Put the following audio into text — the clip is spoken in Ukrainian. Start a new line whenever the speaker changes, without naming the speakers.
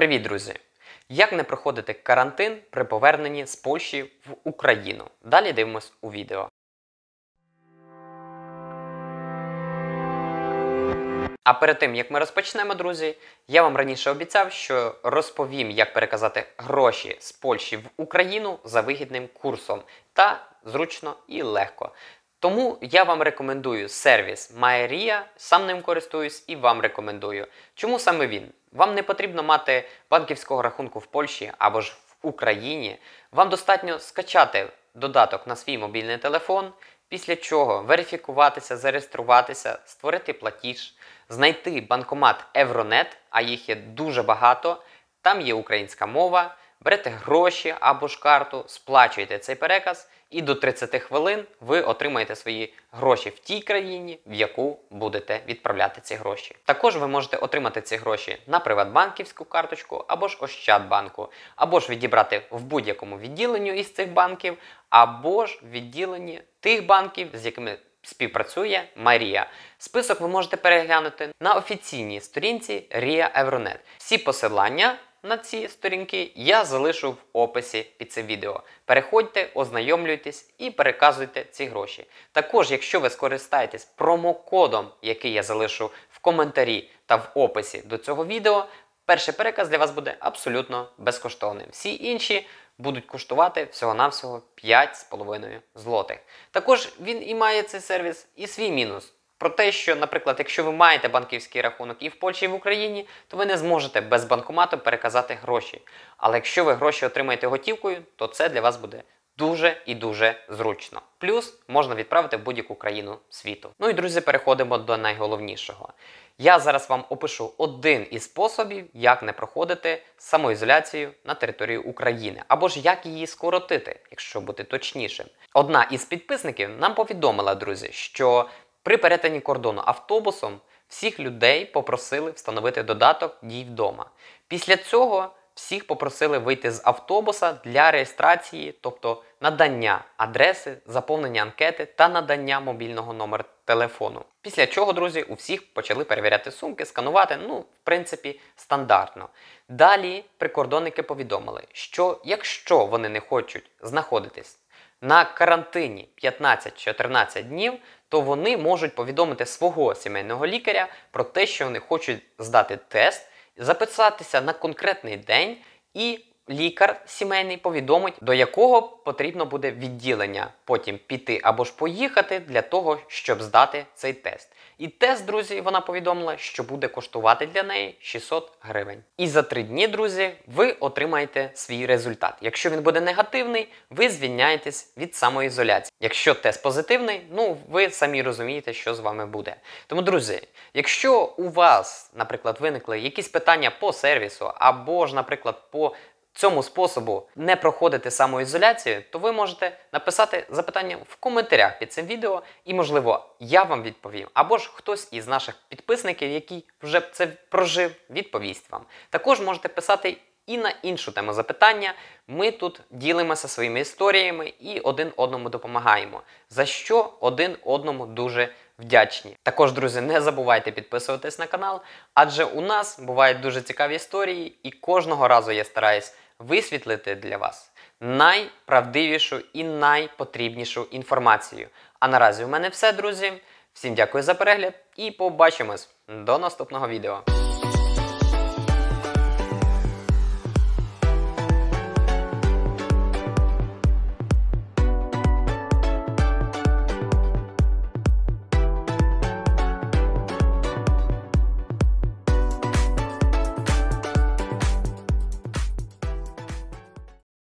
Привіт, друзі! Як не проходити карантин при поверненні з Польщі в Україну? Далі дивимось у відео. А перед тим, як ми розпочнемо, друзі, я вам раніше обіцяв, що розповім, як переказати гроші з Польщі в Україну за вигідним курсом. Та зручно і легко. Тому я вам рекомендую сервіс Maeria, сам ним користуюсь і вам рекомендую. Чому саме він? Вам не потрібно мати банківського рахунку в Польщі або ж в Україні. Вам достатньо скачати додаток на свій мобільний телефон, після чого верифікуватися, зареєструватися, створити платіж, знайти банкомат Евронет, а їх є дуже багато. Там є українська мова берете гроші або ж карту, сплачуєте цей переказ, і до 30 хвилин ви отримаєте свої гроші в тій країні, в яку будете відправляти ці гроші. Також ви можете отримати ці гроші на приватбанківську карточку, або ж Ощадбанку, або ж відібрати в будь-якому відділенню із цих банків, або ж в відділенні тих банків, з якими. Співпрацює Марія. Список ви можете переглянути на офіційній сторінці Рія Евронет. Всі посилання на ці сторінки я залишу в описі під цим відео. Переходьте, ознайомлюйтесь і переказуйте ці гроші. Також, якщо ви скористаєтесь промокодом, який я залишу в коментарі та в описі до цього відео, перший переказ для вас буде абсолютно безкоштовним. Всі інші будуть коштувати всього-навсього 5,5 злотих. Також він і має цей сервіс, і свій мінус. Про те, що, наприклад, якщо ви маєте банківський рахунок і в Польщі, і в Україні, то ви не зможете без банкомату переказати гроші. Але якщо ви гроші отримаєте готівкою, то це для вас буде дуже і дуже зручно. Плюс можна відправити в будь-яку країну світу. Ну і друзі, переходимо до найголовнішого. Я зараз вам опишу один із способів, як не проходити самоізоляцію на території України, або ж як її скоротити, якщо бути точнішим. Одна із підписників нам повідомила, друзі, що при перетині кордону автобусом всіх людей попросили встановити додаток Дій вдома. Після цього всіх попросили вийти з автобуса для реєстрації, тобто надання адреси, заповнення анкети та надання мобільного номера телефону. Після чого, друзі, у всіх почали перевіряти сумки, сканувати, ну, в принципі, стандартно. Далі прикордонники повідомили, що якщо вони не хочуть знаходитись на карантині 15-14 днів, то вони можуть повідомити свого сімейного лікаря про те, що вони хочуть здати тест, записатися на конкретний день і лікар сімейний повідомить, до якого потрібно буде відділення потім піти або ж поїхати для того, щоб здати цей тест. І тест, друзі, вона повідомила, що буде коштувати для неї 600 гривень. І за три дні, друзі, ви отримаєте свій результат. Якщо він буде негативний, ви звільняєтесь від самоізоляції. Якщо тест позитивний, ну ви самі розумієте, що з вами буде. Тому, друзі, якщо у вас, наприклад, виникли якісь питання по сервісу, або ж, наприклад, по цьому способу не проходити самоізоляцію, то ви можете написати запитання в коментарях під цим відео, і, можливо, я вам відповім, або ж хтось із наших підписників, який вже це прожив, відповість вам. Також можете писати. І на іншу тему запитання ми тут ділимося своїми історіями і один одному допомагаємо, за що один одному дуже вдячні. Також, друзі, не забувайте підписуватись на канал, адже у нас бувають дуже цікаві історії, і кожного разу я стараюсь висвітлити для вас найправдивішу і найпотрібнішу інформацію. А наразі у мене все, друзі. Всім дякую за перегляд і побачимось до наступного відео.